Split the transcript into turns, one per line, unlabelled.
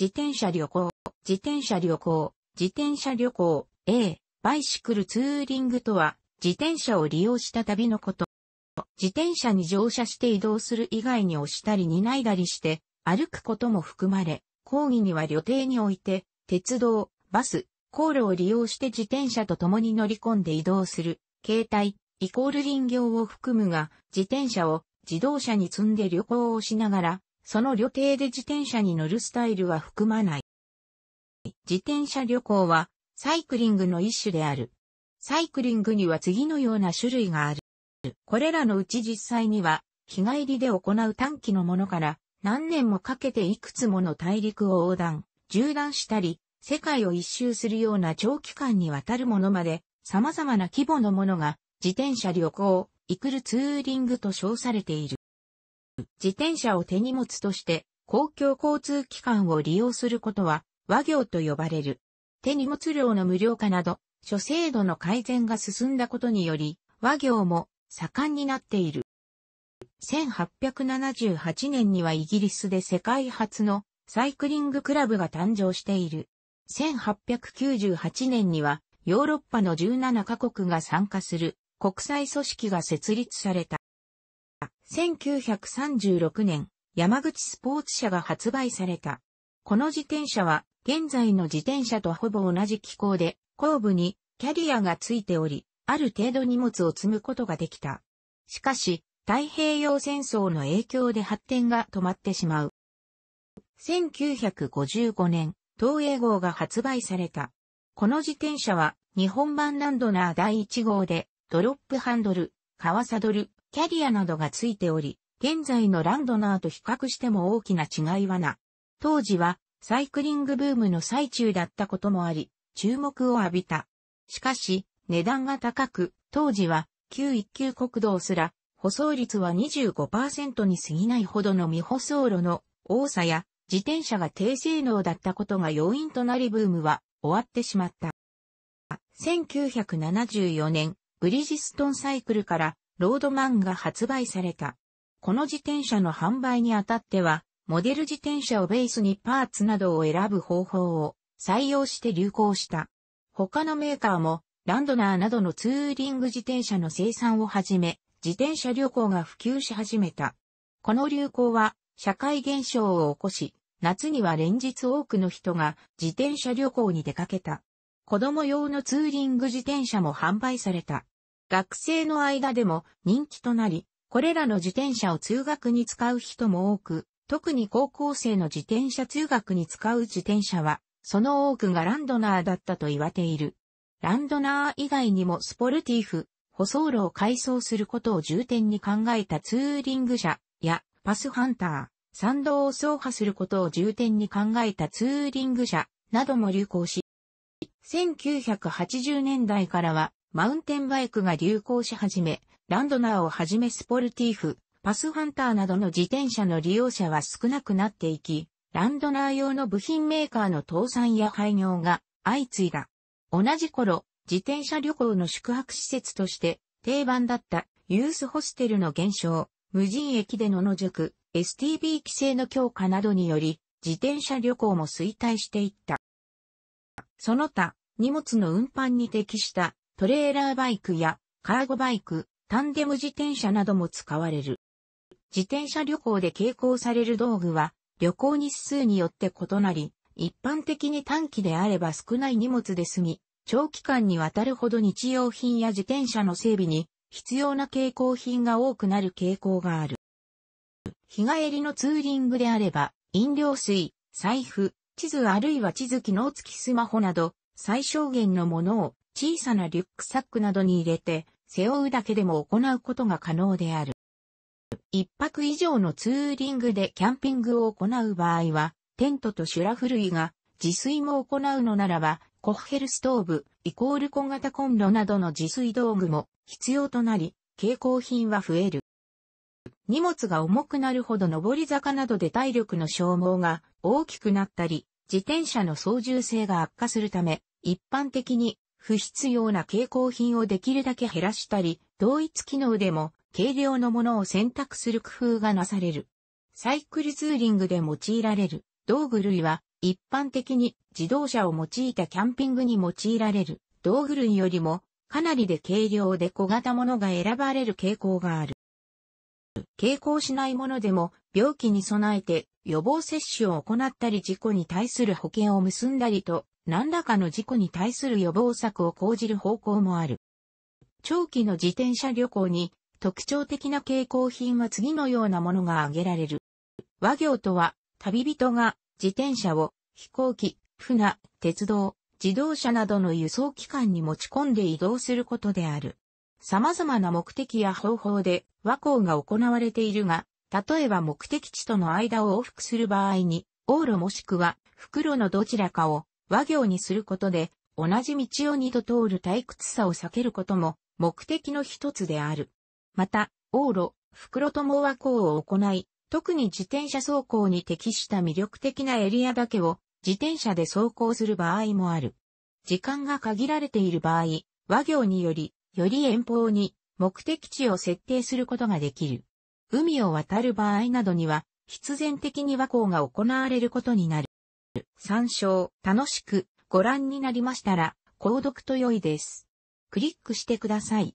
自転車旅行、自転車旅行、自転車旅行、A、バイシクルツーリングとは、自転車を利用した旅のこと。自転車に乗車して移動する以外に押したり担いだりして、歩くことも含まれ、講義には旅程において、鉄道、バス、航路を利用して自転車と共に乗り込んで移動する、携帯、イコール林業を含むが、自転車を自動車に積んで旅行をしながら、その旅程で自転車に乗るスタイルは含まない。自転車旅行はサイクリングの一種である。サイクリングには次のような種類がある。これらのうち実際には日帰りで行う短期のものから何年もかけていくつもの大陸を横断、縦断したり、世界を一周するような長期間にわたるものまで様々な規模のものが自転車旅行、イクルツーリングと称されている。自転車を手荷物として公共交通機関を利用することは和行と呼ばれる。手荷物量の無料化など、諸制度の改善が進んだことにより、和行も盛んになっている。1878年にはイギリスで世界初のサイクリングクラブが誕生している。1898年にはヨーロッパの17カ国が参加する国際組織が設立された。1936年、山口スポーツ社が発売された。この自転車は、現在の自転車とほぼ同じ機構で、後部にキャリアがついており、ある程度荷物を積むことができた。しかし、太平洋戦争の影響で発展が止まってしまう。1955年、東映号が発売された。この自転車は、日本版ランドナー第1号で、ドロップハンドル、ワサドル、キャリアなどがついており、現在のランドナーと比較しても大きな違いはな。当時はサイクリングブームの最中だったこともあり、注目を浴びた。しかし、値段が高く、当時は旧一級国道すら、舗装率は25%に過ぎないほどの未舗装路の多さや自転車が低性能だったことが要因となりブームは終わってしまった。1974年、ブリジストンサイクルからロードマンが発売された。この自転車の販売にあたっては、モデル自転車をベースにパーツなどを選ぶ方法を採用して流行した。他のメーカーも、ランドナーなどのツーリング自転車の生産をはじめ、自転車旅行が普及し始めた。この流行は、社会現象を起こし、夏には連日多くの人が自転車旅行に出かけた。子供用のツーリング自転車も販売された。学生の間でも人気となり、これらの自転車を通学に使う人も多く、特に高校生の自転車通学に使う自転車は、その多くがランドナーだったと言われている。ランドナー以外にもスポルティーフ、舗装路を改装することを重点に考えたツーリング車やパスハンター、山道を走破することを重点に考えたツーリング車なども流行し、1980年代からはマウンテンバイクが流行し始め、ランドナーをはじめスポルティーフ、パスハンターなどの自転車の利用者は少なくなっていき、ランドナー用の部品メーカーの倒産や廃業が相次いだ。同じ頃、自転車旅行の宿泊施設として定番だったユースホステルの減少、無人駅での野宿、STB 規制の強化などにより、自転車旅行も衰退していった。その他、荷物の運搬に適したトレーラーバイクやカーゴバイク、タンデム自転車なども使われる。自転車旅行で携行される道具は旅行日数によって異なり、一般的に短期であれば少ない荷物で済み、長期間にわたるほど日用品や自転車の整備に必要な携行品が多くなる傾向がある。日帰りのツーリングであれば、飲料水、財布、地図あるいは地図機能付きスマホなど、最小限のものを小さなリュックサックなどに入れて、背負うだけでも行うことが可能である。一泊以上のツーリングでキャンピングを行う場合は、テントとシュラフ類が自炊も行うのならば、コッヘルストーブ、イコール小型コンロなどの自炊道具も必要となり、携行品は増える。荷物が重くなるほど上り坂などで体力の消耗が大きくなったり、自転車の操縦性が悪化するため、一般的に不必要な蛍光品をできるだけ減らしたり、同一機能でも軽量のものを選択する工夫がなされる。サイクルツーリングで用いられる道具類は一般的に自動車を用いたキャンピングに用いられる道具類よりもかなりで軽量で小型ものが選ばれる傾向がある。傾向しないものでも病気に備えて予防接種を行ったり事故に対する保険を結んだりと何らかの事故に対する予防策を講じる方向もある。長期の自転車旅行に特徴的な傾向品は次のようなものが挙げられる。和行とは、旅人が自転車を飛行機、船、鉄道、自動車などの輸送機関に持ち込んで移動することである。様々な目的や方法で和行が行われているが、例えば目的地との間を往復する場合に、往路もしくは袋のどちらかを和行にすることで、同じ道を二度通る退屈さを避けることも目的の一つである。また、往路、袋とも和行を行い、特に自転車走行に適した魅力的なエリアだけを自転車で走行する場合もある。時間が限られている場合、和行により、より遠方に目的地を設定することができる。海を渡る場合などには、必然的に和行が行われることになる。参照、楽しくご覧になりましたら、購読と良いです。クリックしてください。